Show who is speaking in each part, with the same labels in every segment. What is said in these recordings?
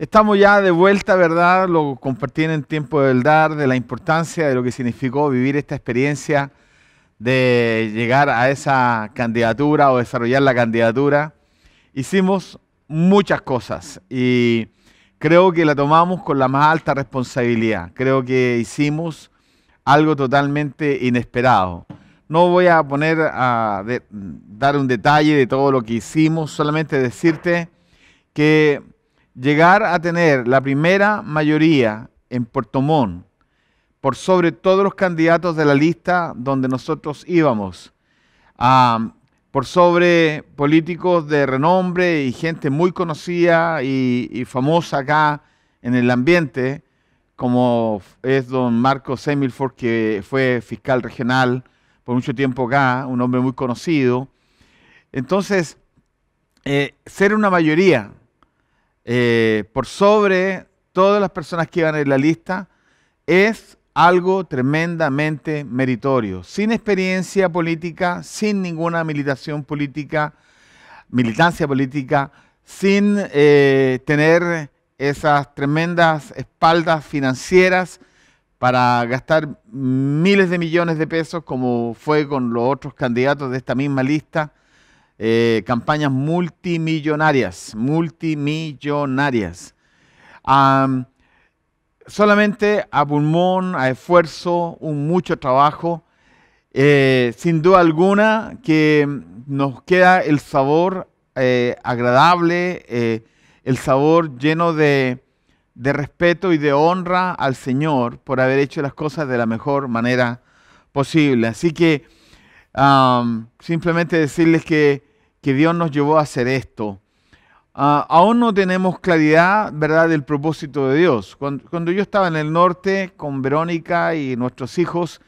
Speaker 1: Estamos ya de vuelta, ¿verdad? Lo compartí en el tiempo del dar, de la importancia de lo que significó vivir esta experiencia, de llegar a esa candidatura o desarrollar la candidatura. Hicimos muchas cosas y creo que la tomamos con la más alta responsabilidad. Creo que hicimos algo totalmente inesperado. No voy a poner a dar un detalle de todo lo que hicimos, solamente decirte que llegar a tener la primera mayoría en Puerto Montt por sobre todos los candidatos de la lista donde nosotros íbamos, por sobre políticos de renombre y gente muy conocida y, famosa acá en el ambiente, como es don Marco Semilford, que fue fiscal regional por mucho tiempo acá, un hombre muy conocido. Entonces, eh, ser una mayoría eh, por sobre todas las personas que iban en la lista, es algo tremendamente meritorio, sin experiencia política, sin ninguna militación política, militancia política, sin eh, tener esas tremendas espaldas financieras para gastar miles de millones de pesos como fue con los otros candidatos de esta misma lista. Eh, campañas multimillonarias, multimillonarias. solamente a pulmón, a esfuerzo, un mucho trabajo. Eh, sin duda alguna que nos queda el sabor eh, agradable, el sabor lleno de, respeto y de honra al Señor por haber hecho las cosas de la mejor manera posible. Así que simplemente decirles que que Dios nos llevó a hacer esto. Ah, aún no tenemos claridad, ¿verdad?, del propósito de Dios. Cuando, cuando, yo estaba en el norte con Verónica y nuestros hijos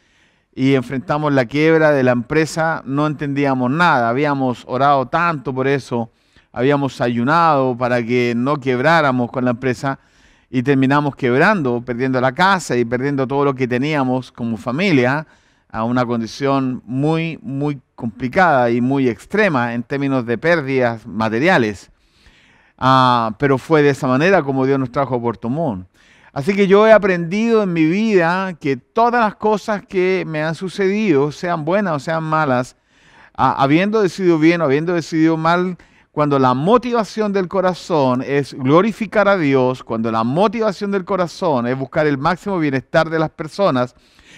Speaker 1: y enfrentamos la quiebra de la empresa, no entendíamos nada. Habíamos orado tanto por eso, habíamos ayunado para que no quebráramos con la empresa y terminamos quebrando, perdiendo la casa y perdiendo todo lo que teníamos como familia a una condición muy, muy complicada y muy extrema en términos de pérdidas materiales. Ah, pero fue de esa manera como Dios nos trajo a Puerto Así que yo he aprendido en mi vida que todas las cosas que me han sucedido, sean buenas o sean malas, ah, habiendo decidido bien o habiendo decidido mal, cuando la motivación del corazón es glorificar a Dios, cuando la motivación del corazón es buscar el máximo bienestar de las personas,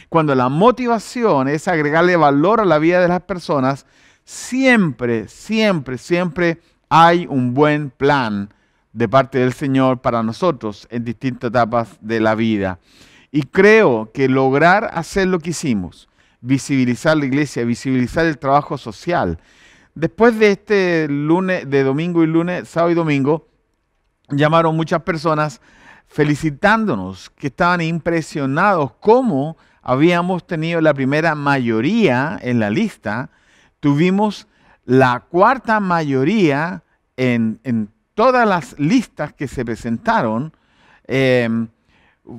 Speaker 1: cuando la motivación es agregarle valor a la vida de las personas, siempre, siempre, siempre hay un buen plan de parte del Señor para nosotros en distintas etapas de la vida. Y creo que lograr hacer lo que hicimos, visibilizar la iglesia, visibilizar el trabajo social, Después de este lunes, de domingo y lunes, sábado y domingo, llamaron muchas personas felicitándonos, que estaban impresionados cómo habíamos tenido la primera mayoría en la lista, tuvimos la cuarta mayoría en, todas las listas que se presentaron. Em,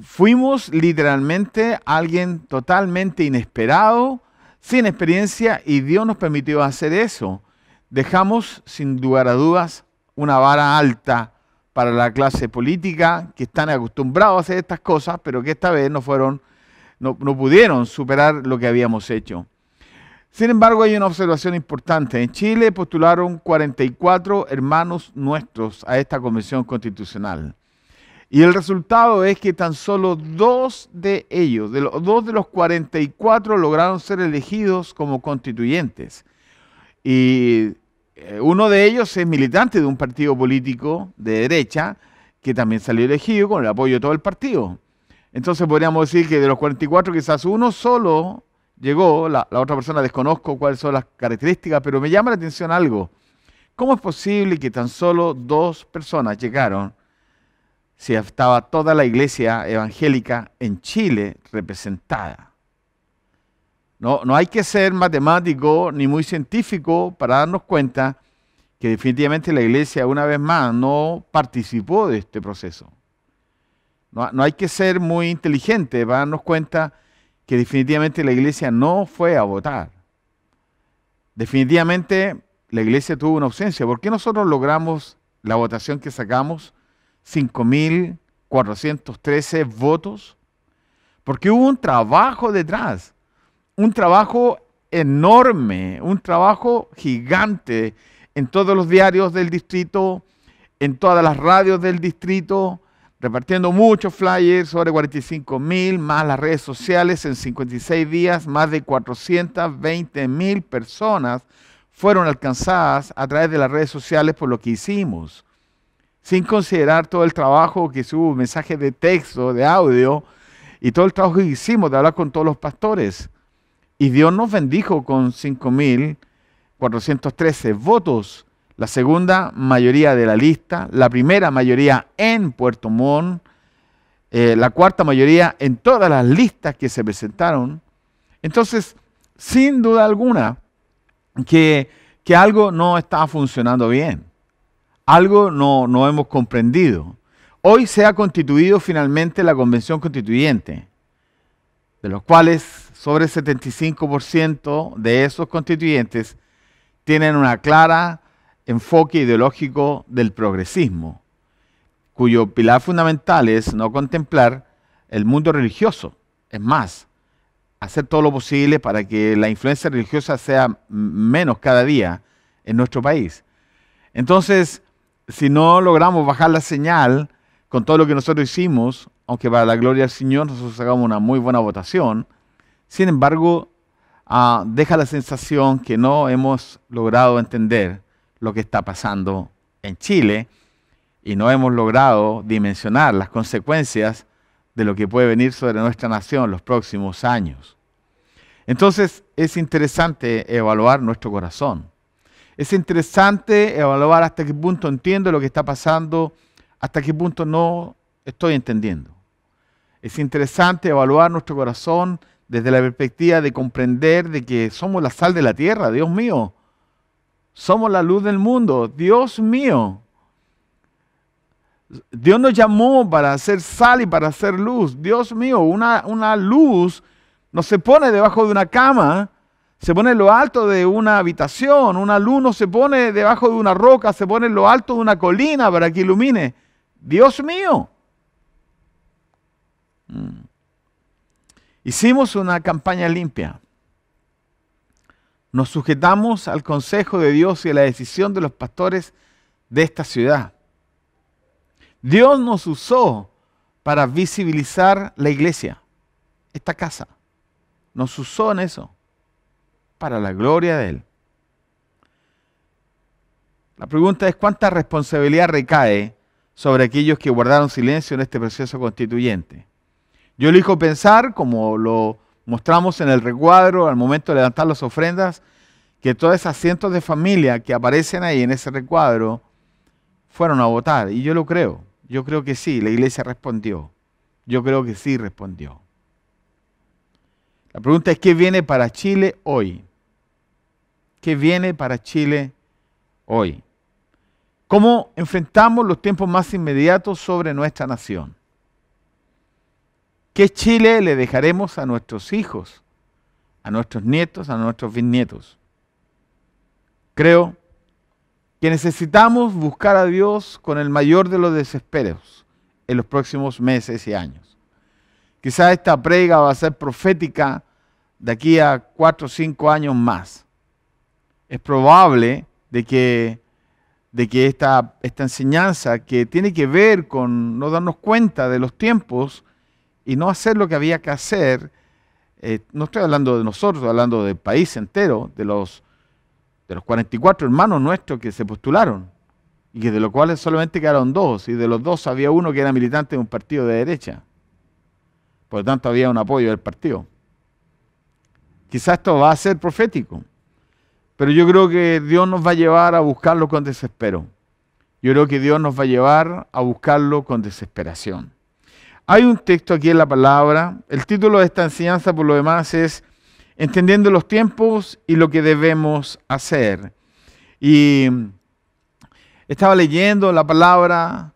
Speaker 1: fuimos literalmente alguien totalmente inesperado, sin experiencia y Dios nos permitió hacer eso. Dejamos, sin lugar a dudas, una vara alta para la clase política que están acostumbrados a hacer estas cosas, pero que esta vez no fueron, no, no pudieron superar lo que habíamos hecho. Sin embargo, hay una observación importante. En Chile postularon 44 hermanos nuestros a esta convención constitucional. Y el resultado es que tan solo dos de ellos, de los, dos de los 44 lograron ser elegidos como constituyentes. Y eh, uno de ellos es militante de un partido político de derecha que también salió elegido con el apoyo de todo el partido. Entonces podríamos decir que de los 44 quizás uno solo llegó, la, la, otra persona desconozco cuáles son las características, pero me llama la atención algo. ¿Cómo es posible que tan solo dos personas llegaron si estaba toda la iglesia evangélica en Chile representada. No, hay que ser matemático ni muy científico para darnos cuenta que definitivamente la iglesia una vez más no participó de este proceso. No, no hay que ser muy inteligente para darnos cuenta que definitivamente la iglesia no fue a votar. Definitivamente la iglesia tuvo una ausencia. ¿Por qué nosotros logramos la votación que sacamos? 5.413 votos? Porque hubo un trabajo detrás, un trabajo enorme, un trabajo gigante en todos los diarios del distrito, en todas las radios del distrito, repartiendo muchos flyers, sobre 45.000 mil, más las redes sociales, en 56 días más de 420.000 mil personas fueron alcanzadas a través de las redes sociales por lo que hicimos sin considerar todo el trabajo que hubo, mensajes de texto, de audio, y todo el trabajo que hicimos de hablar con todos los pastores. Y Dios nos bendijo con 5.413 votos, la segunda mayoría de la lista, la primera mayoría en Puerto Montt, eh, la cuarta mayoría en todas las listas que se presentaron. Entonces, sin duda alguna, que, que algo no estaba funcionando bien algo no, hemos comprendido. Hoy se ha constituido finalmente la Convención Constituyente, de los cuales sobre el 75% de esos constituyentes tienen una clara enfoque ideológico del progresismo, cuyo pilar fundamental es no contemplar el mundo religioso. Es más, hacer todo lo posible para que la influencia religiosa sea menos cada día en nuestro país. Entonces, si no logramos bajar la señal con todo lo que nosotros hicimos, aunque para la gloria del Señor nosotros hagamos una muy buena votación, sin embargo, ah, deja la sensación que no hemos logrado entender lo que está pasando en Chile y no hemos logrado dimensionar las consecuencias de lo que puede venir sobre nuestra nación en los próximos años. Entonces es interesante evaluar nuestro corazón. Es interesante evaluar hasta qué punto entiendo lo que está pasando, hasta qué punto no estoy entendiendo. Es interesante evaluar nuestro corazón desde la perspectiva de comprender de que somos la sal de la tierra, Dios mío. Somos la luz del mundo, Dios mío. Dios nos llamó para hacer sal y para hacer luz. Dios mío, una, una luz no se pone debajo de una cama se pone en lo alto de una habitación, un luna se pone debajo de una roca, se pone en lo alto de una colina para que ilumine. Dios mío. Mm. Hicimos una campaña limpia. Nos sujetamos al consejo de Dios y a la decisión de los pastores de esta ciudad. Dios nos usó para visibilizar la iglesia, esta casa. Nos usó en eso para la gloria de Él. La pregunta es cuánta responsabilidad recae sobre aquellos que guardaron silencio en este proceso constituyente. Yo elijo pensar, como lo mostramos en el recuadro al momento de levantar las ofrendas, que todos esas cientos de familias que aparecen ahí en ese recuadro fueron a votar. Y yo lo creo. Yo creo que sí, la iglesia respondió. Yo creo que sí respondió. La pregunta es, ¿qué viene para Chile hoy? ¿Qué viene para Chile hoy? ¿Cómo enfrentamos los tiempos más inmediatos sobre nuestra nación? ¿Qué Chile le dejaremos a nuestros hijos, a nuestros nietos, a nuestros bisnietos? Creo que necesitamos buscar a Dios con el mayor de los desesperos en los próximos meses y años. Quizás esta prega va a ser profética de aquí a cuatro o cinco años más. Es probable de que, de que esta, esta enseñanza que tiene que ver con no darnos cuenta de los tiempos y no hacer lo que había que hacer, eh, no estoy hablando de nosotros, hablando del país entero, de los, de los 44 hermanos nuestros que se postularon y que de los cuales solamente quedaron dos, y de los dos había uno que era militante de un partido de derecha. Por lo tanto, había un apoyo del partido. Quizás esto va a ser profético, pero yo creo que Dios nos va a llevar a buscarlo con desespero. Yo creo que Dios nos va a llevar a buscarlo con desesperación. Hay un texto aquí en la palabra. El título de esta enseñanza, por lo demás, es Entendiendo los tiempos y lo que debemos hacer. Y estaba leyendo la palabra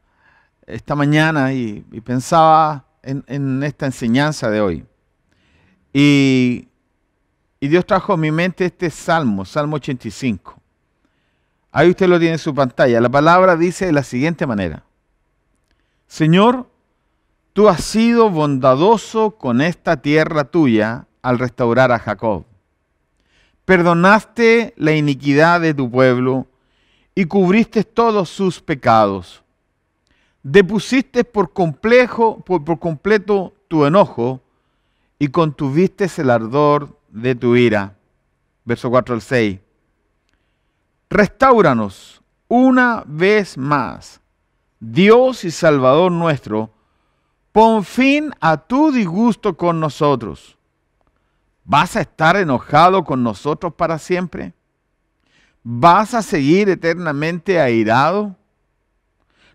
Speaker 1: esta mañana y, y pensaba en, esta enseñanza de hoy. Y, y, Dios trajo a mi mente este salmo, Salmo 85. Ahí usted lo tiene en su pantalla. La palabra dice de la siguiente manera. Señor, tú has sido bondadoso con esta tierra tuya al restaurar a Jacob. Perdonaste la iniquidad de tu pueblo y cubriste todos sus pecados. Depusiste por, complejo, por, completo tu enojo y contuviste el ardor de tu ira. Verso 4 al 6. Restauranos una vez más, Dios y Salvador nuestro, pon fin a tu disgusto con nosotros. ¿Vas a estar enojado con nosotros para siempre? ¿Vas a seguir eternamente airado?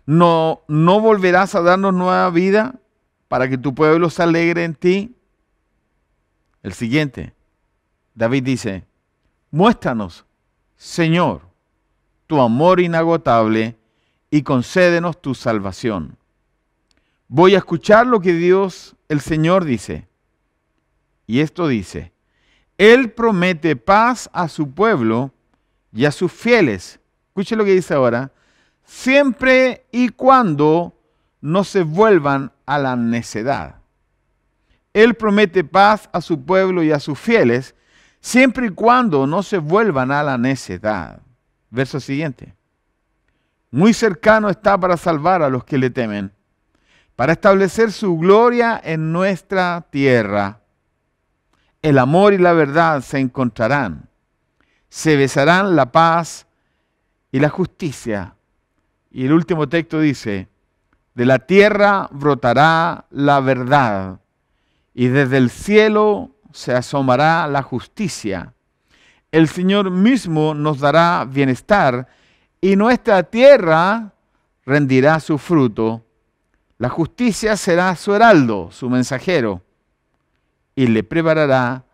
Speaker 1: no, no volverás a darnos nueva vida para que tu pueblo se alegre en ti. El siguiente, David dice, muéstranos, Señor, tu amor inagotable y concédenos tu salvación. Voy a escuchar lo que Dios, el Señor, dice. Y esto dice, Él promete paz a su pueblo y a sus fieles. Escuche lo que dice ahora, siempre y cuando no se vuelvan a la necedad. Él promete paz a su pueblo y a sus fieles, siempre y cuando no se vuelvan a la necedad. Verso siguiente. Muy cercano está para salvar a los que le temen, para establecer su gloria en nuestra tierra. El amor y la verdad se encontrarán, se besarán la paz y la justicia y el último texto dice, de la tierra brotará la verdad y desde el cielo se asomará la justicia. El Señor mismo nos dará bienestar y nuestra tierra rendirá su fruto. La justicia será su heraldo, su mensajero, y le preparará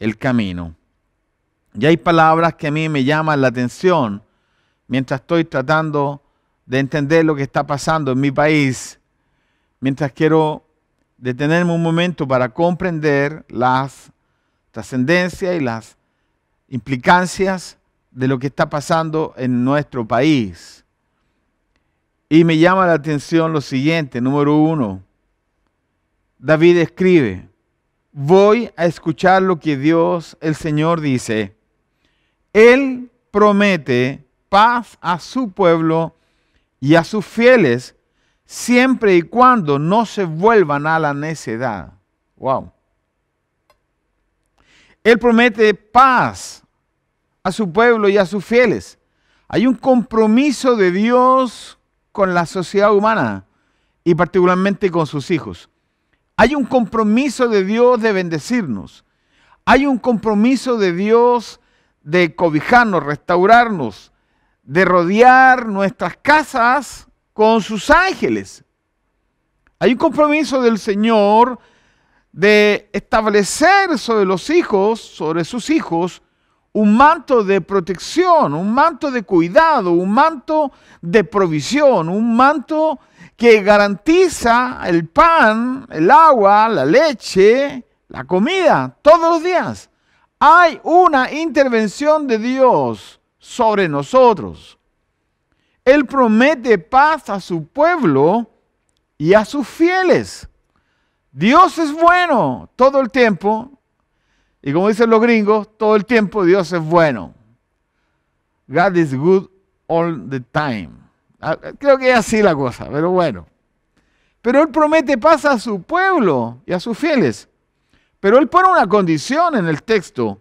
Speaker 1: el camino. Y hay palabras que a mí me llaman la atención mientras estoy tratando de entender lo que está pasando en mi país, mientras quiero detenerme un momento para comprender las trascendencias y las implicancias de lo que está pasando en nuestro país. Y me llama la atención lo siguiente, número uno. David escribe, voy a escuchar lo que Dios, el Señor, dice. Él promete paz a su pueblo y a sus fieles siempre y cuando no se vuelvan a la necedad. Wow. Él promete paz a su pueblo y a sus fieles. Hay un compromiso de Dios con la sociedad humana y particularmente con sus hijos. Hay un compromiso de Dios de bendecirnos. Hay un compromiso de Dios de cobijarnos, restaurarnos, de rodear nuestras casas con sus ángeles. Hay un compromiso del Señor de establecer sobre los hijos, sobre sus hijos, un manto de protección, un manto de cuidado, un manto de provisión, un manto que garantiza el pan, el agua, la leche, la comida, todos los días. Hay una intervención de Dios sobre nosotros. Él promete paz a su pueblo y a sus fieles. Dios es bueno todo el tiempo. Y como dicen los gringos, todo el tiempo Dios es bueno. God is good all the time. Ah, creo que es así la cosa, pero bueno. Pero Él promete paz a su pueblo y a sus fieles. Pero Él pone una condición en el texto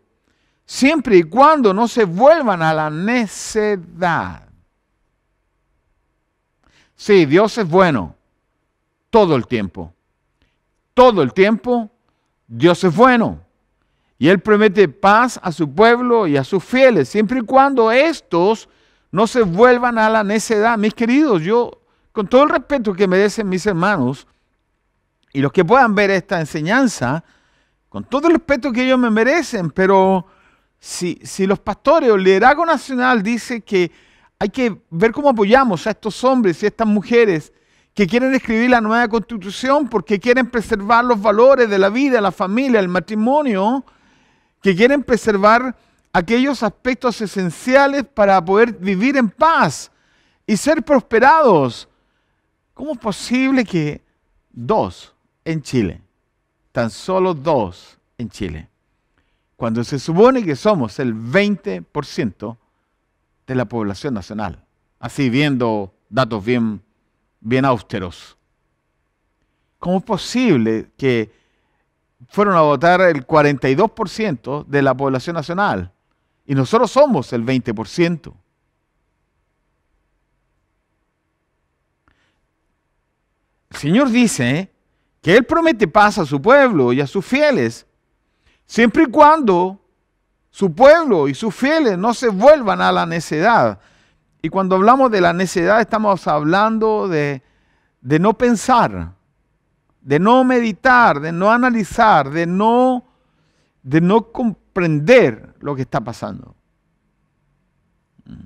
Speaker 1: siempre y cuando no se vuelvan a la necedad. Sí, Dios es bueno todo el tiempo. Todo el tiempo Dios es bueno. Y Él promete paz a su pueblo y a sus fieles, siempre y cuando estos no se vuelvan a la necedad. Mis queridos, yo, con todo el respeto que merecen mis hermanos y los que puedan ver esta enseñanza, con todo el respeto que ellos me merecen, pero si, los pastores o el liderazgo nacional dice que hay que ver cómo apoyamos a estos hombres y a estas mujeres que quieren escribir la nueva constitución porque quieren preservar los valores de la vida, la familia, el matrimonio, que quieren preservar aquellos aspectos esenciales para poder vivir en paz y ser prosperados. ¿Cómo es posible que dos en Chile, tan solo dos en Chile, cuando se supone que somos el 20% de la población nacional, así viendo datos bien, bien austeros. ¿Cómo es posible que fueron a votar el 42% de la población nacional y nosotros somos el 20%? El Señor dice que Él promete paz a su pueblo y a sus fieles, Siempre y cuando su pueblo y sus fieles no se vuelvan a la necedad. Y cuando hablamos de la necedad estamos hablando de, no pensar, de no meditar, de no analizar, de no, de no comprender lo que está pasando. Mm.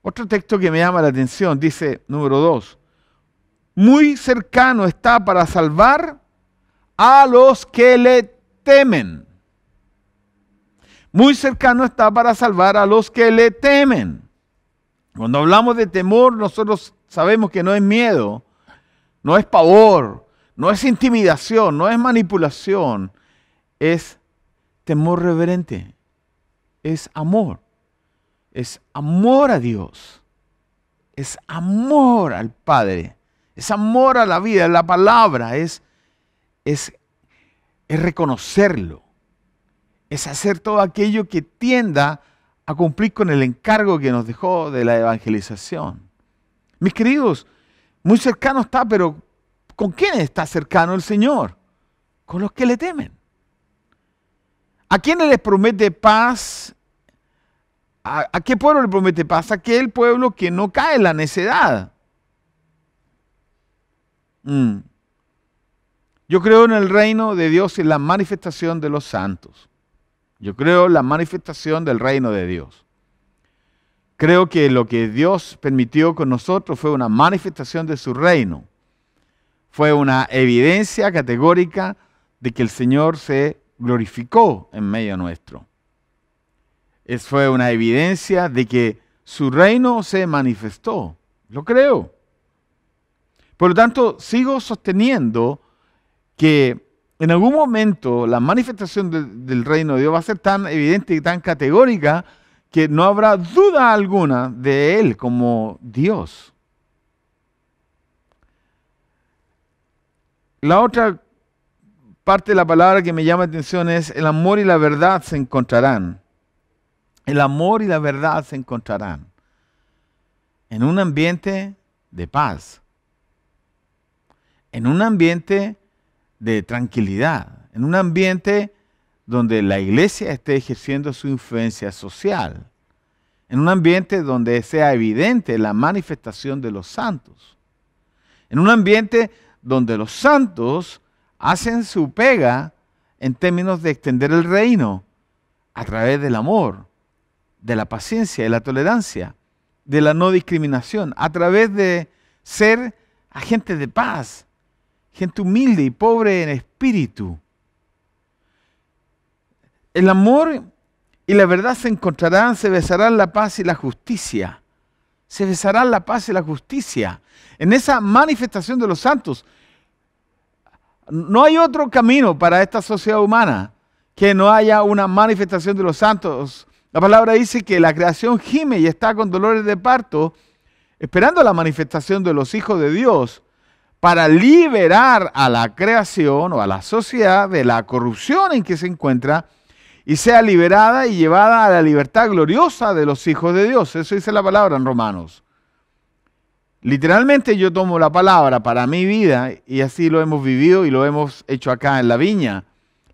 Speaker 1: Otro texto que me llama la atención dice, número dos, muy cercano está para salvar a los que le temen. Muy cercano está para salvar a los que le temen. Cuando hablamos de temor, nosotros sabemos que no es miedo, no es pavor, no es intimidación, no es manipulación, es temor reverente, es amor, es amor a Dios, es amor al Padre, es amor a la vida, a la palabra, es es, reconocerlo, es hacer todo aquello que tienda a cumplir con el encargo que nos dejó de la evangelización. Mis queridos, muy cercano está, pero ¿con quién está cercano el Señor? Con los que le temen. ¿A quién les promete paz? ¿A, qué pueblo le promete paz? Aquel pueblo que no cae en la necedad. Mm. Yo creo en el reino de Dios y en la manifestación de los santos. Yo creo en la manifestación del reino de Dios. Creo que lo que Dios permitió con nosotros fue una manifestación de su reino. Fue una evidencia categórica de que el Señor se glorificó en medio nuestro. Es, fue una evidencia de que su reino se manifestó. Lo creo. Por lo tanto, sigo sosteniendo que en algún momento la manifestación del reino de Dios va a ser tan evidente y tan categórica que no habrá duda alguna de Él como Dios. La otra parte de la palabra que me llama la atención es el amor y la verdad se encontrarán. El amor y la verdad se encontrarán en un ambiente de paz, en un ambiente de tranquilidad, en un ambiente donde la iglesia esté ejerciendo su influencia social, en un ambiente donde sea evidente la manifestación de los santos, en un ambiente donde los santos hacen su pega en términos de extender el reino a través del amor, de la paciencia, de la tolerancia, de la no discriminación, a través de ser agentes de paz, gente humilde y pobre en espíritu. El amor y la verdad se encontrarán, se besarán la paz y la justicia. Se besarán la paz y la justicia. En esa manifestación de los santos, no hay otro camino para esta sociedad humana que no haya una manifestación de los santos. La palabra dice que la creación gime y está con dolores de parto, esperando la manifestación de los hijos de Dios para liberar a la creación o a la sociedad de la corrupción en que se encuentra y sea liberada y llevada a la libertad gloriosa de los hijos de Dios. Eso dice la palabra en Romanos. Literalmente yo tomo la palabra para mi vida y así lo hemos vivido y lo hemos hecho acá en la viña.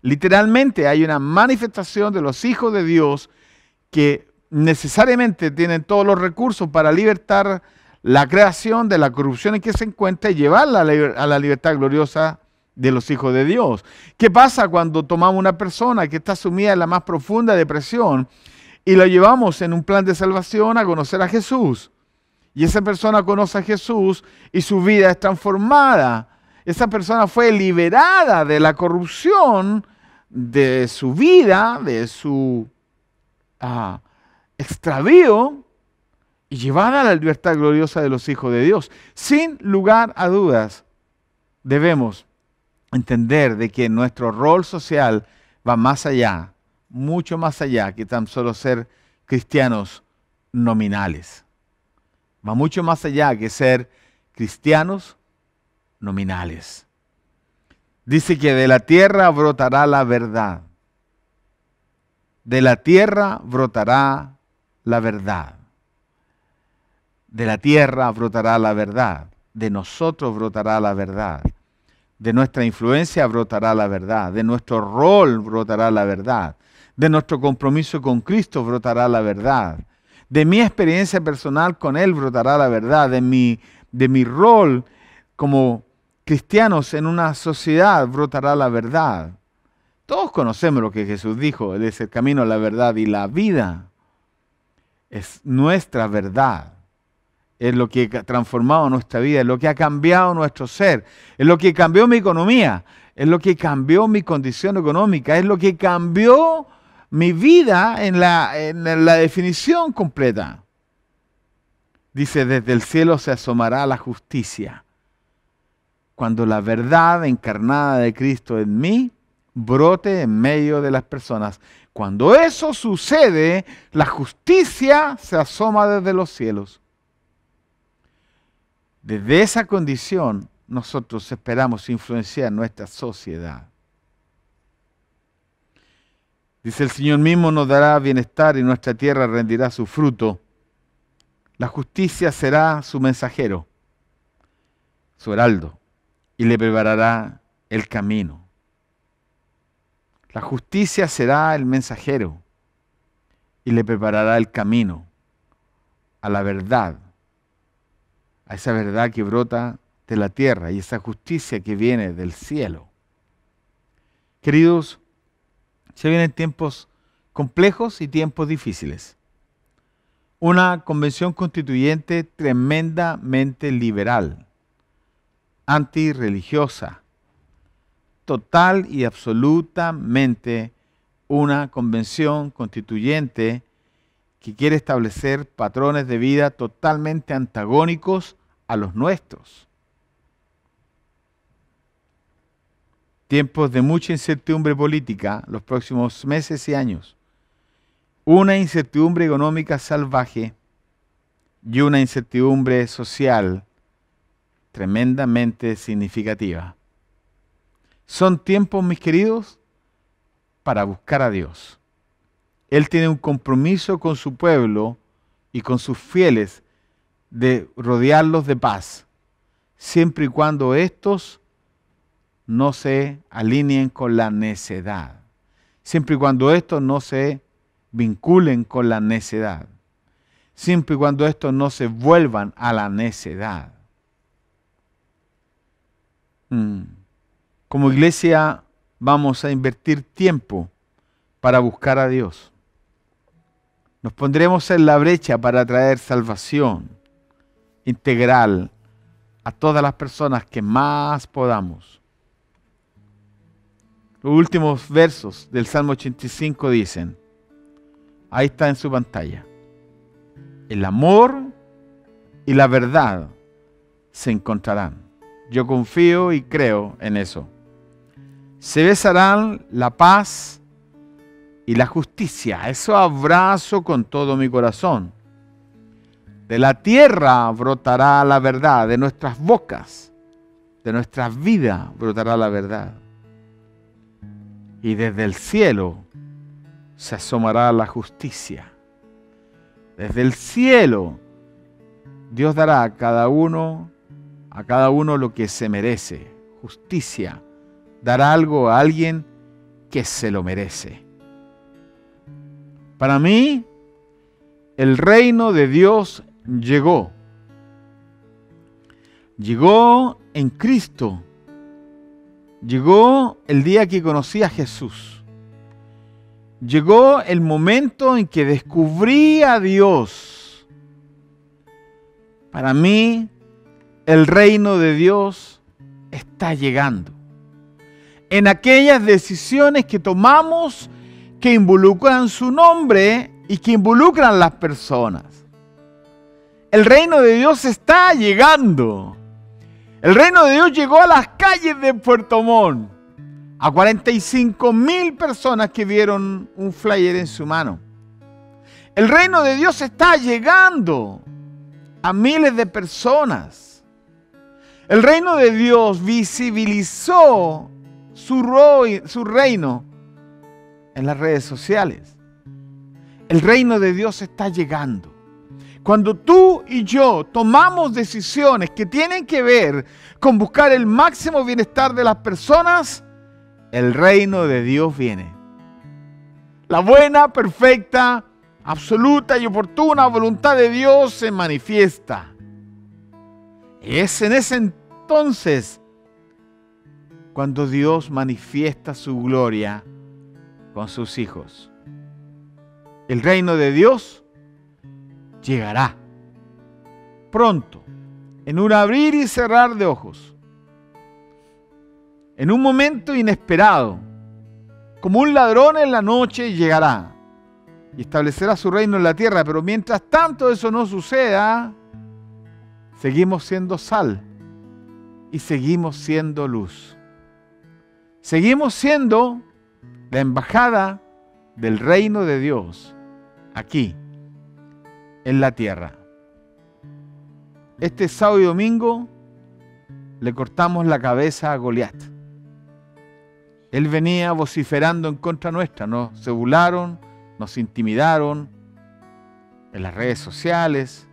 Speaker 1: Literalmente hay una manifestación de los hijos de Dios que necesariamente tienen todos los recursos para libertar la creación de la corrupción en que se encuentra y llevarla a la libertad gloriosa de los hijos de Dios. ¿Qué pasa cuando tomamos una persona que está sumida en la más profunda depresión y la llevamos en un plan de salvación a conocer a Jesús? Y esa persona conoce a Jesús y su vida es transformada. Esa persona fue liberada de la corrupción de su vida, de su ah, extravío, y llevada a la libertad gloriosa de los hijos de Dios. Sin lugar a dudas, debemos entender de que nuestro rol social va más allá, mucho más allá que tan solo ser cristianos nominales. Va mucho más allá que ser cristianos nominales. Dice que de la tierra brotará la verdad. De la tierra brotará la verdad. De la tierra brotará la verdad, de nosotros brotará la verdad, de nuestra influencia brotará la verdad, de nuestro rol brotará la verdad, de nuestro compromiso con Cristo brotará la verdad, de mi experiencia personal con Él brotará la verdad, de mi, de mi rol como cristianos en una sociedad brotará la verdad. Todos conocemos lo que Jesús dijo, Él es el camino, la verdad y la vida. Es nuestra verdad es lo que ha transformado nuestra vida, es lo que ha cambiado nuestro ser, es lo que cambió mi economía, es lo que cambió mi condición económica, es lo que cambió mi vida en la, definición completa. Dice, desde el cielo se asomará la justicia, cuando la verdad encarnada de Cristo en mí brote en medio de las personas. Cuando eso sucede, la justicia se asoma desde los cielos desde esa condición nosotros esperamos influenciar nuestra sociedad. Dice el Señor mismo nos dará bienestar y nuestra tierra rendirá su fruto. La justicia será su mensajero, su heraldo, y le preparará el camino. La justicia será el mensajero y le preparará el camino a la verdad esa verdad que brota de la tierra y esa justicia que viene del cielo. Queridos, se vienen tiempos complejos y tiempos difíciles. Una convención constituyente tremendamente liberal, antirreligiosa, total y absolutamente una convención constituyente que quiere establecer patrones de vida totalmente antagónicos a los nuestros. Tiempos de mucha incertidumbre política los próximos meses y años. Una incertidumbre económica salvaje y una incertidumbre social tremendamente significativa. Son tiempos, mis queridos, para buscar a Dios. Él tiene un compromiso con su pueblo y con sus fieles de rodearlos de paz, siempre y cuando estos no se alineen con la necedad, siempre y cuando estos no se vinculen con la necedad, siempre y cuando estos no se vuelvan a la necedad. Mm. Como iglesia vamos a invertir tiempo para buscar a Dios. Nos pondremos en la brecha para traer salvación integral a todas las personas que más podamos. Los últimos versos del Salmo 85 dicen, ahí está en su pantalla, el amor y la verdad se encontrarán. Yo confío y creo en eso. Se besarán la paz y la justicia. Eso abrazo con todo mi corazón de la tierra brotará la verdad, de nuestras bocas, de nuestras vidas brotará la verdad. Y desde el cielo se asomará la justicia. Desde el cielo Dios dará a cada uno a cada uno lo que se merece, justicia. Dará algo a alguien que se lo merece. Para mí el reino de Dios llegó. Llegó en Cristo. Llegó el día que conocí a Jesús. Llegó el momento en que descubrí a Dios. Para mí, el reino de Dios está llegando. En aquellas decisiones que tomamos que involucran su nombre y que involucran las personas. El reino de Dios está llegando. El reino de Dios llegó a las calles de Puerto Montt. A 45 mil personas que vieron un flyer en su mano. El reino de Dios está llegando a miles de personas. El reino de Dios visibilizó su, su reino en las redes sociales. El reino de Dios está llegando. Cuando tú y yo tomamos decisiones que tienen que ver con buscar el máximo bienestar de las personas, el reino de Dios viene. La buena, perfecta, absoluta y oportuna voluntad de Dios se manifiesta. Y es en ese entonces cuando Dios manifiesta su gloria con sus hijos. El reino de Dios llegará. Pronto, en un abrir y cerrar de ojos, en un momento inesperado, como un ladrón en la noche llegará y establecerá su reino en la tierra, pero mientras tanto eso no suceda, seguimos siendo sal y seguimos siendo luz. Seguimos siendo la embajada del reino de Dios aquí en la tierra. Este sábado y domingo le cortamos la cabeza a Goliat. Él venía vociferando en contra nuestra, nos se nos intimidaron en las redes sociales,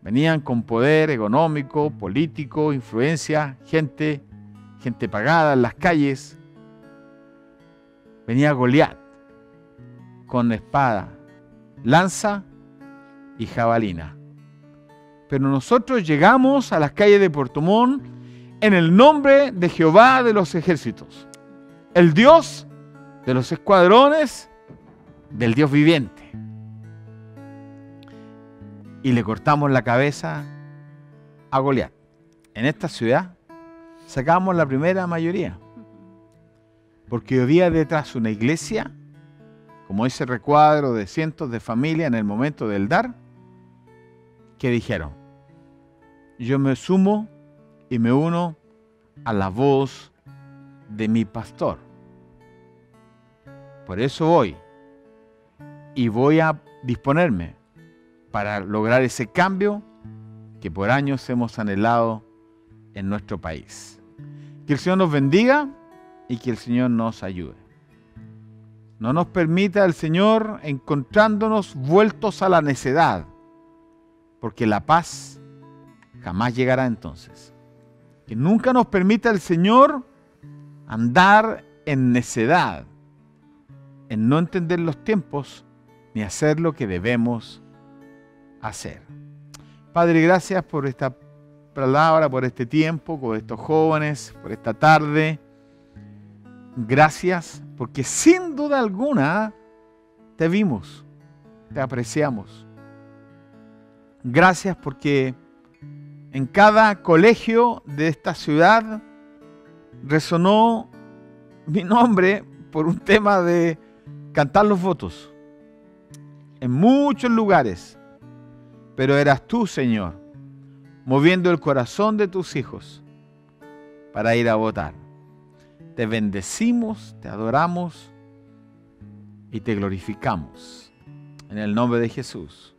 Speaker 1: venían con poder económico, político, influencia, gente, gente pagada en las calles. Venía Goliat con espada, lanza y jabalina. Pero nosotros llegamos a las calles de Portomón en el nombre de Jehová de los ejércitos, el Dios de los escuadrones, del Dios viviente. Y le cortamos la cabeza a Goliat. En esta ciudad sacamos la primera mayoría. Porque había detrás una iglesia, como ese recuadro de cientos de familias en el momento del dar, que dijeron, yo me sumo y me uno a la voz de mi pastor. Por eso voy y voy a disponerme para lograr ese cambio que por años hemos anhelado en nuestro país. Que el Señor nos bendiga y que el Señor nos ayude. No nos permita el Señor encontrándonos vueltos a la necedad porque la paz jamás llegará entonces. Que nunca nos permita el Señor andar en necedad, en no entender los tiempos ni hacer lo que debemos hacer. Padre, gracias por esta palabra, por este tiempo, por estos jóvenes, por esta tarde. Gracias porque sin duda alguna te vimos, te apreciamos Gracias porque en cada colegio de esta ciudad resonó mi nombre por un tema de cantar los votos. En muchos lugares. Pero eras tú, Señor, moviendo el corazón de tus hijos para ir a votar. Te bendecimos, te adoramos y te glorificamos. En el nombre de Jesús.